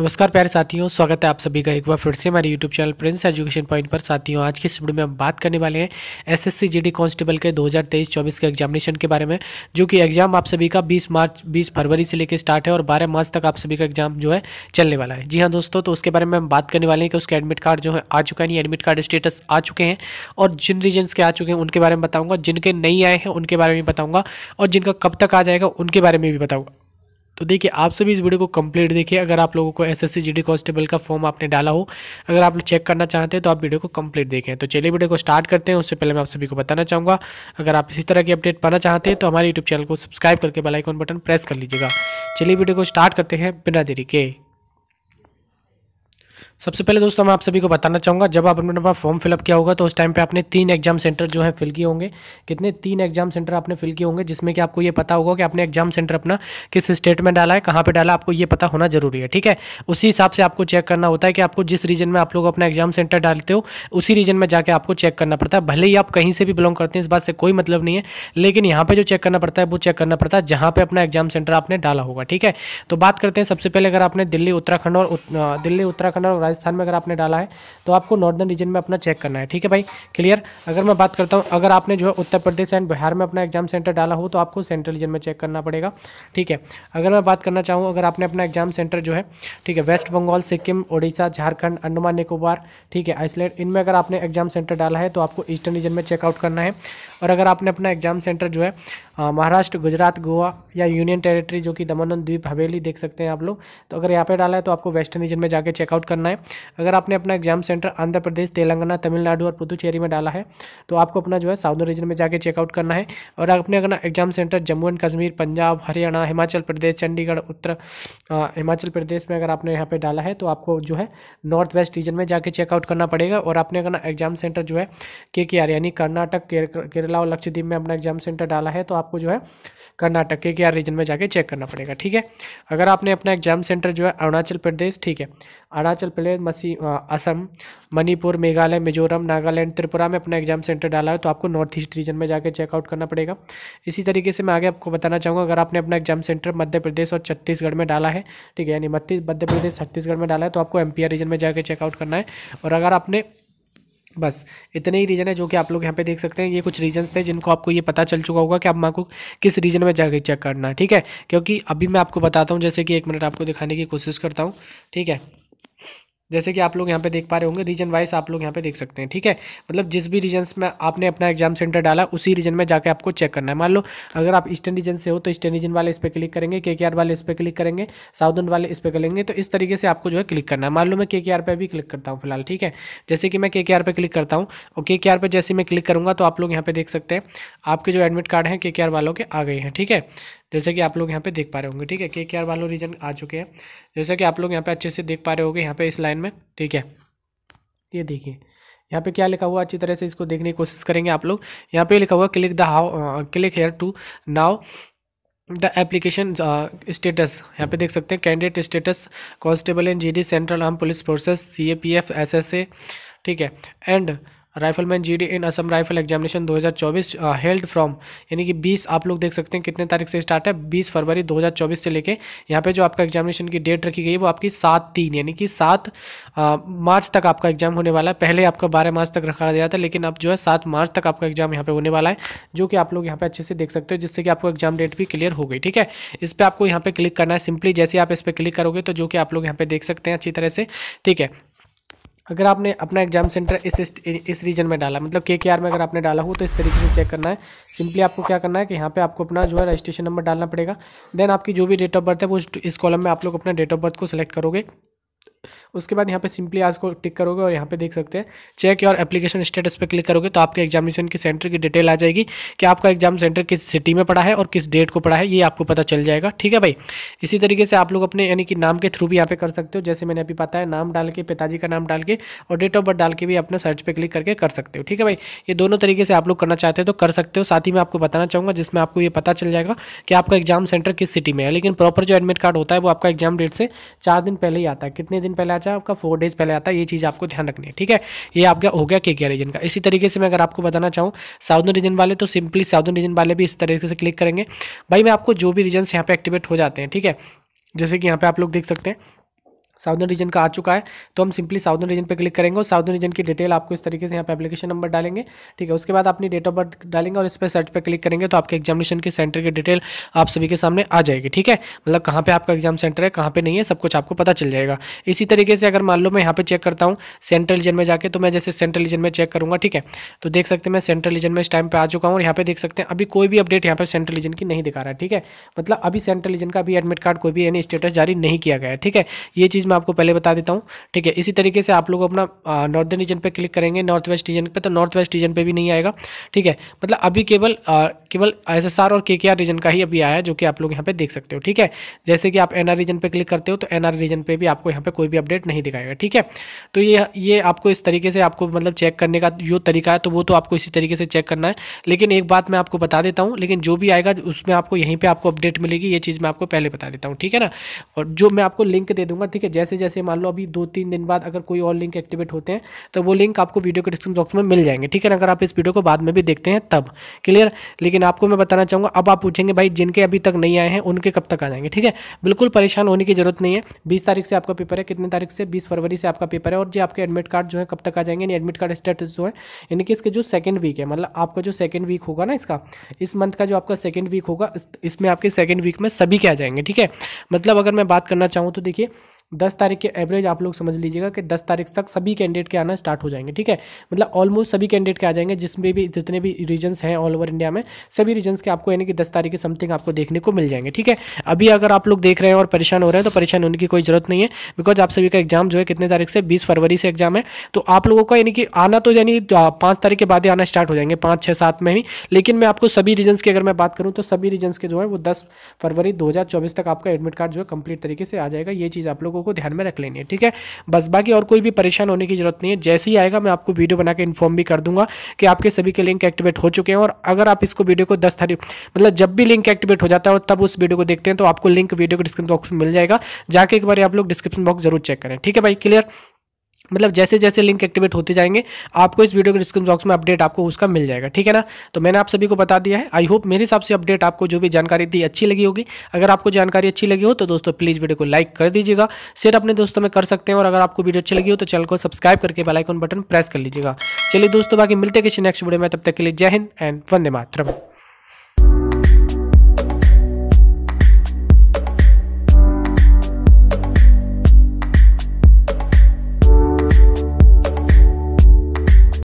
नमस्कार प्यारे साथियों स्वागत है आप सभी का एक बार फिर से हमारे YouTube channel prince education point पर साथियों आज की इस वीडियो में हम बात करने वाले हैं एसएससी जीडी कांस्टेबल के 2023-24 के एग्जामिनेशन के बारे में जो कि एग्जाम आप सभी का 20 मार्च 20 फरवरी से लेकर स्टार्ट है और 12 मार्च तक आप सभी का एग्जाम जो है चलने वाला है जी हाँ दोस्तों तो उसके बारे में हम बात करने वाले हैं कि उसके एडमिट कार्ड जो है आ चुका है नहीं एडमिट कार्ड स्टेटस आ चुके हैं और जिन रीजन्स के आ चुके हैं उनके बारे में बताऊँगा जिनके नहीं आए हैं उनके बारे में बताऊँगा और जिनका कब तक आ जाएगा उनके बारे में भी बताऊँगा तो देखिए आप सभी इस वीडियो को कंप्लीट देखिए अगर आप लोगों को एसएससी जीडी कांस्टेबल का फॉर्म आपने डाला हो अगर आप लोग चेक करना चाहते हैं तो आप वीडियो को कंप्लीट देखें तो चलिए वीडियो को स्टार्ट करते हैं उससे पहले मैं आप सभी को बताना चाहूँगा अगर आप इसी तरह की अपडेट पाना चाहते हैं तो हमारे यूट्यूब चैनल को सब्सक्राइब करके बेलाइकॉन बटन प्रेस कर लीजिएगा चलिए वीडियो को स्टार्ट करते हैं बिना देरी के सबसे पहले दोस्तों मैं आप सभी को बताना चाहूँगा जब आपने अपना फॉर्म फिलअप किया होगा तो उस टाइम पे आपने तीन एग्जाम सेंटर जो है फिल किए होंगे कितने तीन एग्जाम सेंटर आपने फिल किए होंगे जिसमें कि आपको ये पता होगा कि आपने एग्जाम सेंटर अपना किस स्टेट में डाला है कहाँ पर डाला आपको ये पता होना जरूरी है ठीक है उसी हिसाब से आपको चेक करना होता है कि आपको जिस रीजन में आप लोग अपना एग्जाम सेंटर डालते हो उसी रीजन में जाकर आपको चेक करना पड़ता है भले ही आप कहीं से भी बिलोंग करते हैं इस बात से कोई मतलब नहीं है लेकिन यहाँ पर जो चेक करना पड़ता है वो चेक करना पड़ता है जहाँ पर अपना एग्जाम सेंटर आपने डाला होगा ठीक है तो बात करते हैं सबसे पहले अगर आपने दिल्ली उत्तराखंड और दिल्ली उत्तराखंड और राजस्थान में अगर आपने डाला है तो आपको नॉर्दर्न रीजन में अपना चेक करना है ठीक है भाई क्लियर अगर मैं बात करता हूँ अगर आपने जो है उत्तर प्रदेश एंड बिहार में अपना एग्जाम सेंटर डाला हो तो आपको सेंट्रल रीजन में चेक करना पड़ेगा ठीक है अगर मैं बात करना चाहूँ अगर आपने अपना एग्जाम सेंटर जो है ठीक है वेस्ट बंगाल सिक्किम ओडिशा झारखंड अंडमान निकोबार ठीक है आइसलैंड इनमें अगर आपने एग्जाम सेंटर डाला है तो आपको ईस्टर्न रीजन में चेकआउट करना है और अगर आपने अपना एग्जाम सेंटर जो है महाराष्ट्र गुजरात गोवा या यूनियन टेरिटरी जो कि दमन द्वीप हवेली देख सकते हैं आप लोग तो अगर यहाँ पे डाला है तो आपको वेस्टर्न रीजन में जाके चेकआउट करना है अगर आपने अपना एग्जाम सेंटर आंध्र प्रदेश तेलंगाना तमिलनाडु और पुदुचेरी में डाला है तो आपको अपना जो है साउथ रीजन में जाके चेकआउट करना है और अपने अपना exam centre Jammu and Kashmir Punjab Haryana Himachal Pradesh Chandigarh Uttar Himachal Pradesh में अगर आपने यहाँ पर डाला है तो आपको जो है नॉर्थ वेस्ट रीजन में जाके चेकआउट करना पड़ेगा और आपने अपना एग्जाम सेंटर जो है के यानी कर्नाटक केरला और लक्षद्वीप में अपना एग्जाम सेंटर डाला है तो आप आपको जो है कर्नाटक के क्या रीजन में जाके चेक करना पड़ेगा ठीक है अगर आपने अपना एग्जाम सेंटर जो है अरुणाचल प्रदेश ठीक है अरुणाचल प्रदेश मसी असम मणिपुर मेघालय मिजोरम नागालैंड त्रिपुरा में अपना एग्जाम सेंटर डाला है तो आपको नॉर्थ ईस्ट रीजन में जाकर चेकआउट करना पड़ेगा इसी तरीके से मैं आगे आपको बताना चाहूँगा अगर आपने अपना एग्जाम सेंटर मध्य प्रदेश और छत्तीसगढ़ में डाला है ठीक है यानी मध्य प्रदेश छत्तीसगढ़ में डाला है तो आपको एम रीजन में जाकर चेकआउट करना है और अगर आपने बस इतने ही रीज़न है जो कि आप लोग यहाँ पे देख सकते हैं ये कुछ रीजन्स थे जिनको आपको ये पता चल चुका होगा कि आप माँ को किस रीजन में जाके चेक करना है ठीक है क्योंकि अभी मैं आपको बताता हूँ जैसे कि एक मिनट आपको दिखाने की कोशिश करता हूँ ठीक है जैसे कि आप लोग यहाँ पे देख पा रहे होंगे रीजन वाइज आप लोग यहाँ पे देख सकते हैं ठीक है मतलब जिस भी रीजन में आपने अपना एग्जाम सेंटर डाला उसी रीजन में जाकर आपको चेक करना है मान लो अगर आप ईस्टर्न रीजन से हो तो ईस्टर्न रीजन वाले इस पर क्लिक करेंगे के वाले इस पर क्लिक करेंगे साउदर्न वाले इस पर करेंगे तो इस तरीके से आपको जो है क्लिक करना है मान लो मैं के पे भी क्लिक करता हूँ फिलहाल ठीक है जैसे कि मैं के पे क्लिक करता हूँ और के पे जैसे मैं क्लिक करूँगा तो आप लोग यहाँ पे देख सकते हैं आपके जो एडमिट कार्ड हैं के वालों के आ गए हैं ठीक है जैसे कि आप लोग यहाँ पे देख पा रहे होंगे ठीक है के के आर वालो रीजन आ चुके हैं जैसे कि आप लोग यहाँ पे अच्छे से देख पा रहे होंगे यहाँ पे इस लाइन में ठीक है ये देखिए यहाँ पे क्या लिखा हुआ अच्छी तरह से इसको देखने की कोशिश करेंगे आप लोग यहाँ पे लिखा हुआ click the how click here to know the application status यहाँ पे देख सकते हैं candidate status constable and D central arm police forces S A ठीक है and rifleman D in Assam rifle examination 2024 held from यानी कि 20 आप लोग देख सकते हैं कितने तारीख से स्टार्ट है 20 फरवरी 2024 से लेके यहाँ पे जो आपका एग्जामिनेशन की डेट रखी गई है वो आपकी सात तीन यानी कि सात uh, मार्च तक आपका एग्जाम होने वाला है पहले आपका बारह मार्च तक रखा गया था लेकिन अब जो है सात मार्च तक आपका एग्जाम यहाँ पे होने वाला है जो कि आप लोग यहाँ पे अच्छे से देख सकते हो जिससे कि आपको एग्जाम डेट भी क्लियर हो गई ठीक है इस पर आपको यहाँ पे क्लिक करना है सिंपली जैसे आप इस पर क्लिक करोगे तो जो कि आप लोग यहाँ पे देख सकते हैं अच्छी तरह से ठीक है अगर आपने अपना एग्जाम सेंटर इस इस रीजन में डाला मतलब के के आर में अगर आपने डाला हो तो इस तरीके से चेक करना है सिंपली आपको क्या करना है कि यहाँ पे आपको अपना जो है रजिस्ट्रेशन नंबर डालना पड़ेगा देन आपकी जो भी डेट ऑफ बर्थ है वो इस कॉलम में आप लोग अपना डेट ऑफ बर्थ को सिलेक्ट करोगे उसके बाद यहाँ पे सिंपली आज को टिक करोगे और यहाँ पे देख सकते हैं चेक योर एप्लीकेशन स्टेटस पे क्लिक करोगे तो आपके एग्जामिनेशन के सेंटर की डिटेल आ जाएगी कि आपका एग्जाम सेंटर किस सिटी में पड़ा है और किस डेट को पड़ा है ये आपको पता चल जाएगा ठीक है भाई इसी तरीके से आप लोग अपने यानी कि नाम के थ्रू भी यहाँ पे कर सकते हो जैसे मैंने अभी पता है नाम डाल के पिताजी का नाम डाल के और डेट ऑफ बर्थ डाल के भी अपना सर्च पर क्लिक करके कर सकते हो ठीक है भाई ये दोनों तरीके से आप लोग करना चाहते हो तो कर सकते हो साथ ही मैं आपको बताना चाहूँगा जिसमें आपको ये पता चल जाएगा कि आपका एग्जाम सेंटर किस सिटी में है लेकिन प्रॉपर जो एडमिट कार्ड होता है वो आपका एग्जाम डेट से चार दिन पहले ही आता है कितने दिन दिन पहले आता है आपका फोर डेज पहले आता है ये चीज़ आपको ध्यान रखनी है ठीक है ये आपका हो गया के रीजन का इसी तरीके से मैं अगर आपको बताना चाहूँ साउदर्न रीजन वाले तो सिंपली साउदर्न रीजन वाले भी इस तरीके से क्लिक करेंगे भाई मैं आपको जो भी रीजन यहाँ पे एक्टिवेट हो जाते हैं ठीक है जैसे कि यहाँ पे आप लोग देख सकते हैं साउदर्न रीजन का आ चुका है तो हम सिंपली साउदर्न रीजन पे क्लिक करेंगे और साउदर्न रीजन की डिटेल आपको इस तरीके से यहाँ पे एप्लीकेशन नंबर डालेंगे ठीक है उसके बाद अपनी डेट ऑफ बर्थ डालेंगे और इस पर सर्च पर क्लिक करेंगे तो आपके एग्जामिनेशन के सेंटर की डिटेल आप सभी के सामने आ जाएगी ठीक है मतलब कहाँ पर आपका एग्जाम सेंटर है कहाँ पर नहीं है सब कुछ आपको पता चल जाएगा इसी तरीके से अगर मान लो मैं यहाँ पर चेक करता हूँ सेंट्रल रीजन में जाकर तो मैं जैसे सेंट्रल रीजन में चेक करूँगा ठीक है तो देख सकते हैं मैं सेंट्रल रीजन में इस टाइम पर आ चुका हूँ और यहाँ पर देख सकते हैं अभी कोई भी अपडेट यहाँ पर सेंट्रल रीजन की नहीं दिखा रहा है ठीक है मतलब अभी सेंट्रल रीजन का अभी एडमिट कार्ड कोई भी यानी स्टेटस जारी नहीं किया गया ठीक है ये चीज़ मैं आपको पहले बता देता हूँ ठीक है इसी तरीके से आप लोग अपना नॉर्दर्न रीजन पर क्लिक करेंगे नॉर्थ वेस्ट रीजन पर तो नॉर्थ वेस्ट रीजन पर भी नहीं आएगा ठीक है मतलब अभी केवल केवल एस और के रीजन का ही अभी आया जो कि आप लोग यहाँ पर देख सकते हो ठीक है जैसे कि आप एन रीजन पर क्लिक करते हो तो एन रीजन पर भी आपको यहाँ पर कोई भी अपडेट नहीं दिखाएगा ठीक है तो ये ये आपको इस तरीके से आपको मतलब चेक करने का जो तरीका है तो वो तो आपको इसी तरीके से चेक करना है लेकिन एक बात मैं आपको बता देता हूँ लेकिन जो भी आएगा उसमें आपको यहीं पर आपको अपडेट मिलेगी ये चीज़ मैं आपको पहले बता देता हूँ ठीक है ना और जो मैं आपको लिंक दे दूंगा ठीक है जैसे जैसे मान लो अभी दो तीन दिन बाद अगर कोई और लिंक एक्टिवेट होते हैं तो वो लिंक आपको वीडियो के डिस्क्रिप्शन बॉक्स में मिल जाएंगे ठीक है ना अगर आप इस वीडियो को बाद में भी देखते हैं तब क्लियर लेकिन आपको मैं बताना चाहूँगा अब आप पूछेंगे भाई जिनके अभी तक नहीं आए हैं उनके कब तक आ जाएंगे ठीक है बिल्कुल परेशान होने की जरूरत नहीं है बीस तारीख से आपका पेपर है कितने तारीख से बीस फरवरी से आपका पेपर है और जो आपके एडमिट कार्ड जो है कब तक आ जाएंगे यानी एडमिट कार्ड स्टेटस जो है यानी कि इसके जो सेकंड वीक है मतलब आपका जो सेकंड वीक होगा ना इसका इस मंथ का जो आपका सेकंड वीक होगा इसमें आपके सेकंड वीक में सभी के आ जाएंगे ठीक है मतलब अगर मैं बात करना चाहूँ तो देखिए दस तारीख के एवरेज आप लोग समझ लीजिएगा कि दस तारीख तक सभी कैंडिडेट के आना स्टार्ट हो जाएंगे ठीक है मतलब ऑलमोस्ट सभी कैंडिडेट के आ जाएंगे जिसमें भी जितने भी रीजन्स हैं ऑल ओवर इंडिया में सभी रीजन्स के आपको यानी कि दस तारीख के समथिंग आपको देखने को मिल जाएंगे ठीक है अभी अगर आप लोग देख रहे हैं और परेशान हो रहे हैं तो परेशान होने की कोई जरूरत नहीं है बिकॉज आप सभी का एग्जाम जो है कितने तारीख से बीस फरवरी से एग्जाम है तो आप लोगों का यानी कि आना तो यानी पाँच तारीख के बाद ही आना स्टार्ट हो जाएंगे पाँच छः सात में ही लेकिन मैं आपको सभी रीजन्स की अगर मैं बात करूँ तो सभी रीजन्स के जो है वो दस फरवरी दो तक आपका एडमिट कार्ड जो है कंप्लीट तरीके से आ जाएगा ये चीज़ आप लोगों को ध्यान में रख लेनी है ठीक है बस बाकी और कोई भी परेशान होने की जरूरत नहीं है जैसे ही आएगा मैं आपको वीडियो बना के इन्फॉर्म भी कर दूंगा कि आपके सभी के लिंक एक्टिवेट हो चुके हैं और अगर आप इसको वीडियो को दस तारीख मतलब जब भी लिंक एक्टिवेट हो जाता है तब उस वीडियो को देखते हैं तो आपको लिंक वीडियो को डिस्क्रिप्शन बॉक्स में मिल जाएगा जाके एक बार आप लोग डिस्क्रिप्शन बॉक्स जरूर चेक करें ठीक है भाई क्लियर मतलब जैसे जैसे लिंक एक्टिवेट होते जाएंगे आपको इस वीडियो के डिस्क्रिप्शन बॉक्स में अपडेट आपको उसका मिल जाएगा ठीक है ना तो मैंने आप सभी को बता दिया है आई होप मेरे हिसाब से अपडेट आपको जो भी जानकारी दी अच्छी लगी होगी अगर आपको जानकारी अच्छी लगी हो तो दोस्तों प्लीज़ वीडियो को लाइक कर दीजिएगा शेयर अपने दोस्तों में कर सकते हैं और अगर आपको वीडियो अच्छी लगी हो तो चैनल को सब्सक्राइब करके बेलाइकॉन बटन प्रेस कर लीजिएगा चलिए दोस्तों बाकी मिलते किसी नेक्स्ट वीडियो में तब तक के लिए जय हिंद एंड वंदे मातरम